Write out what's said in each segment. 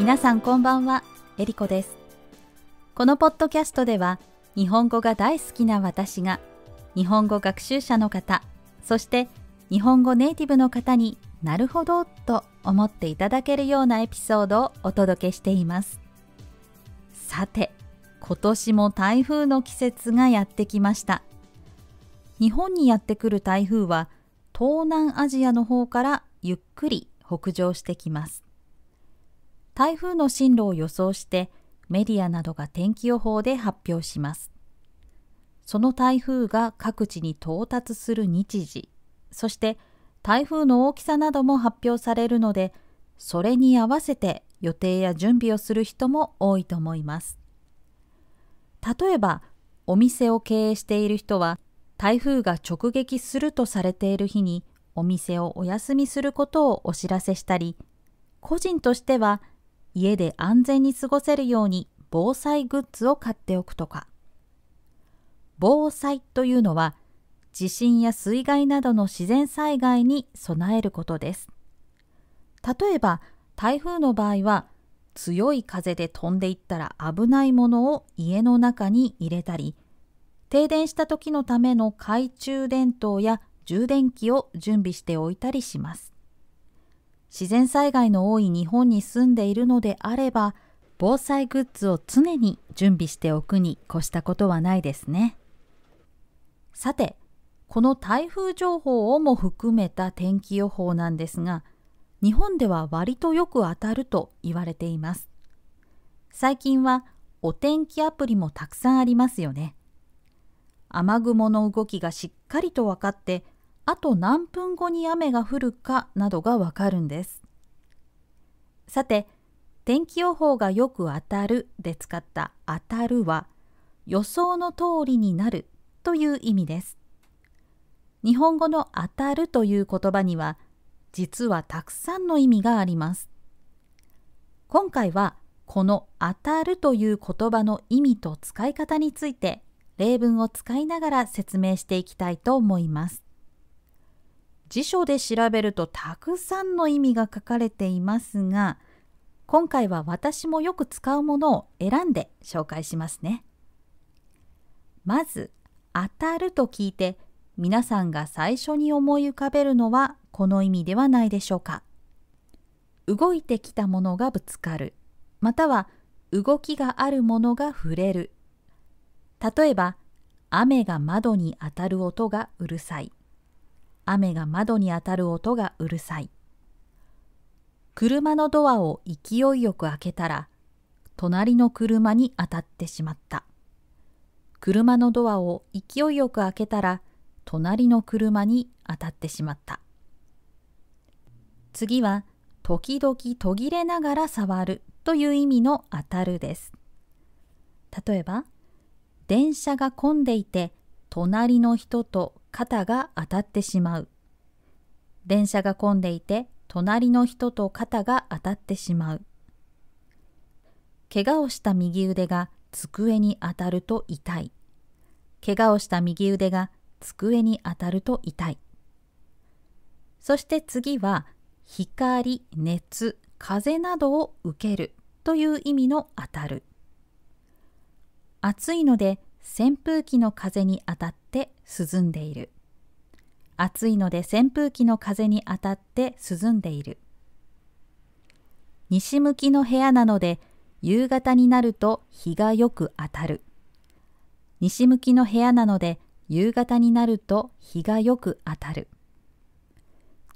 皆さんこんばんは、えりこです。このポッドキャストでは、日本語が大好きな私が、日本語学習者の方、そして日本語ネイティブの方になるほどと思っていただけるようなエピソードをお届けしています。さて、今年も台風の季節がやってきました。日本にやってくる台風は東南アジアの方からゆっくり北上してきます。台風の進路を予想してメディアなどが天気予報で発表します。その台風が各地に到達する日時、そして台風の大きさなども発表されるので、それに合わせて予定や準備をする人も多いと思います。例えば、お店を経営している人は、台風が直撃するとされている日にお店をお休みすることをお知らせしたり、個人としては家で安全に過ごせるように防災グッズを買っておくとか防災というのは地震や水害などの自然災害に備えることです例えば台風の場合は強い風で飛んでいったら危ないものを家の中に入れたり停電した時のための懐中電灯や充電器を準備しておいたりします自然災害の多い日本に住んでいるのであれば防災グッズを常に準備しておくに越したことはないですねさてこの台風情報をも含めた天気予報なんですが日本では割とよく当たると言われています最近はお天気アプリもたくさんありますよね雨雲の動きがしっかりと分かってあと何分後に雨が降るかなどがわかるんです。さて、天気予報がよく当たるで使った当たるは予想の通りになるという意味です。日本語の当たるという言葉には実はたくさんの意味があります。今回はこの当たるという言葉の意味と使い方について例文を使いながら説明していきたいと思います。辞書で調べるとたくさんの意味が書かれていますが今回は私もよく使うものを選んで紹介しますね。まず「当たる」と聞いて皆さんが最初に思い浮かべるのはこの意味ではないでしょうか。動いてきたものがぶつかるまたは動きがあるものが触れる例えば雨が窓に当たる音がうるさい雨が窓に当たる音がうるさい。車のドアを勢いよく開けたら、隣の車に当たってしまった。車のドアを勢いよく開けたら、隣の車に当たってしまった。次は、時々途切れながら触るという意味の当たるです。例えば、電車が混んでいて、隣の人と肩が当たってしまう。電車が混んでいて隣の人と肩が当たってしまう。怪我をした右腕が机に当たると痛い。怪我をした右腕が机に当たると痛い。そして次は光、熱、風などを受けるという意味の当たる。暑いので扇風機の風に当たっって涼んでいる。暑いので扇風機の風に当たって涼んでいる。西向きの部屋なので夕方になると日がよく当たる。西向きの部屋なので夕方になると日がよく当たる。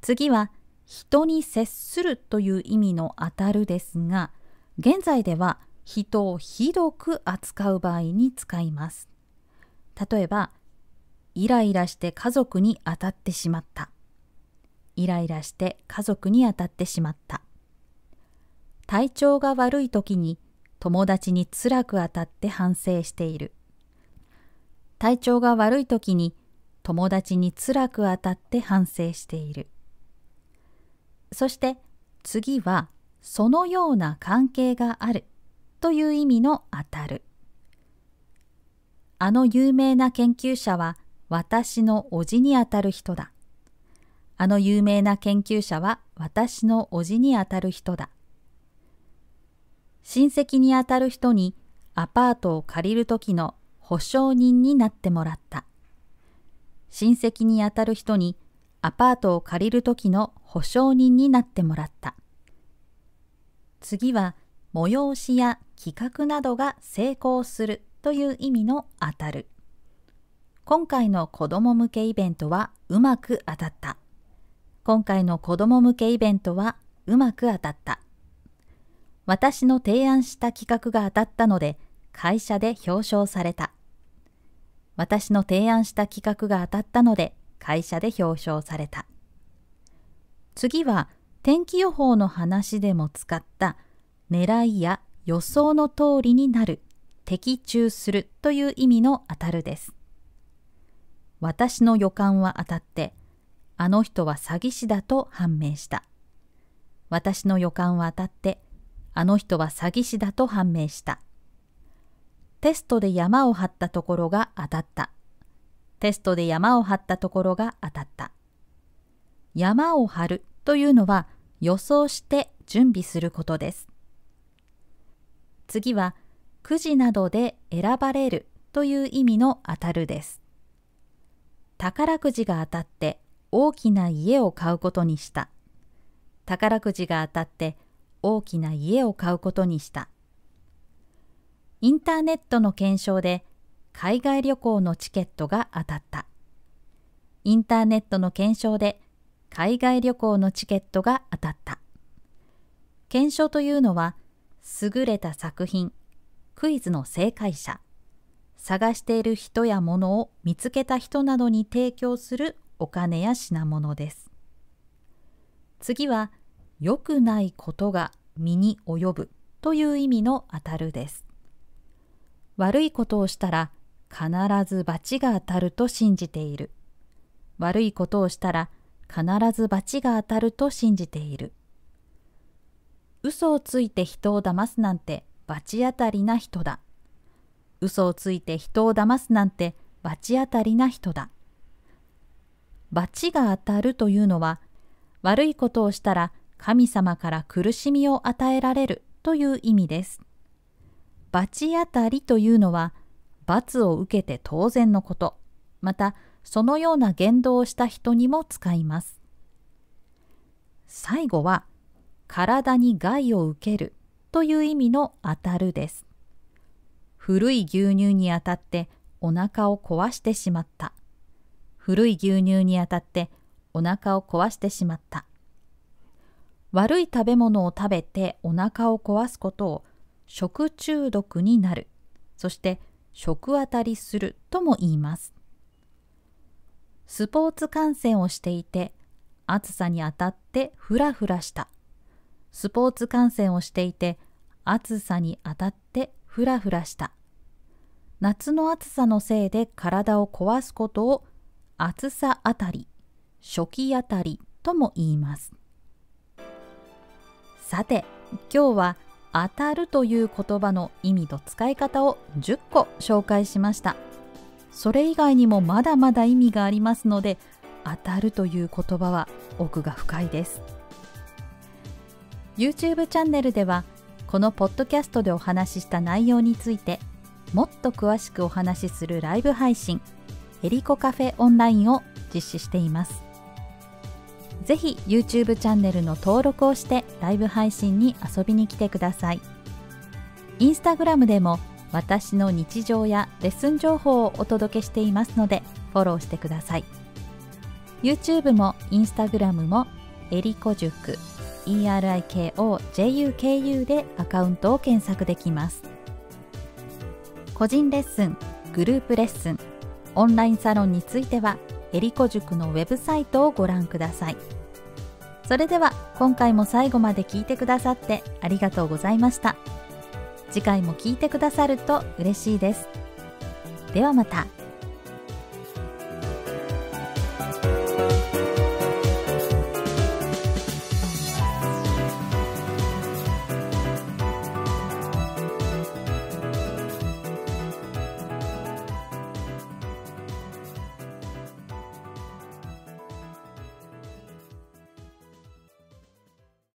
次は人に接するという意味の当たるですが、現在では人をひどく扱う場合に使います。例えば、イライラして家族に当たってしまった。イライラして家族に当たってしまった。体調が悪い時に友達に辛く当たって反省している。体調が悪い時に友達に辛く当たって反省している。そして次はそのような関係があるという意味の当たる。あの有名な研究者は私の叔父にあたる人だ。あの有名な研究者は私の叔父にあたる人だ。親戚にあたる人にアパートを借りる時の保証人になってもらった。親戚にあたる人にアパートを借りる時の保証人になってもらった。次は催しや企画などが成功するという意味のあたる。今回の子供向けイベントはうまく当たった。今回の子供向けイベントはうまく当たった。私の提案した企画が当たったので会社で表彰された。私の提案した企画が当たったので会社で表彰された。次は天気予報の話でも使った狙いや予想の通りになる的中するという意味の当たるです。私の予感は当たって、あの人は詐欺師だと判明した。私の予感は当たって、あの人は詐欺師だと判明した。テストで山を張ったところが当たった。テストで山を張ったところが当たった。山を張るというのは予想して準備することです。次は、くじなどで選ばれるという意味の当たるです。宝くじが当たって大きな家を買うことにした宝くじが当たって大きな家を買うことにしたインターネットの検証で海外旅行のチケットが当たったインターネットの検証で海外旅行のチケットが当たった検証というのは優れた作品クイズの正解者探している人や物を見つけた人などに提供するお金や品物です。次は、良くないことが身に及ぶという意味の当たるです。悪いことをしたら必ず罰が当たると信じている。悪いことをしたら必ず罰が当たると信じている。嘘をついて人を騙すなんて罰当たりな人だ嘘をついて人を騙すなんて罰当たりな人だ。罰が当たるというのは悪いことをしたら神様から苦しみを与えられるという意味です。罰当たりというのは罰を受けて当然のこと、またそのような言動をした人にも使います。最後は体に害を受けるという意味の当たるです。古い牛乳にあたってお腹を壊してしまった。古い牛乳にあたってお腹を壊してしまった。悪い食べ物を食べてお腹を壊すことを食中毒になる、そして食あたりするとも言います。スポーツ観戦をしていて暑さにあたってふらふらした。スポーツ観戦をしていて暑さにあたってふらふらした。夏の暑さのせいで体を壊すことを暑さあたり、初期あたりとも言います。さて、今日は当たるという言葉の意味と使い方を10個紹介しました。それ以外にもまだまだ意味がありますので、当たるという言葉は奥が深いです。YouTube チャンネルではこのポッドキャストでお話しした内容についてもっと詳しくお話しするライブ配信エリコカフェオンラインを実施していますぜひ YouTube チャンネルの登録をしてライブ配信に遊びに来てください Instagram でも私の日常やレッスン情報をお届けしていますのでフォローしてください YouTube も Instagram もエリコ塾 erikojuku でアカウントを検索できます個人レッスングループレッスンオンラインサロンについてはえりこ塾のウェブサイトをご覧くださいそれでは今回も最後まで聞いてくださってありがとうございました次回も聞いてくださると嬉しいですではまた。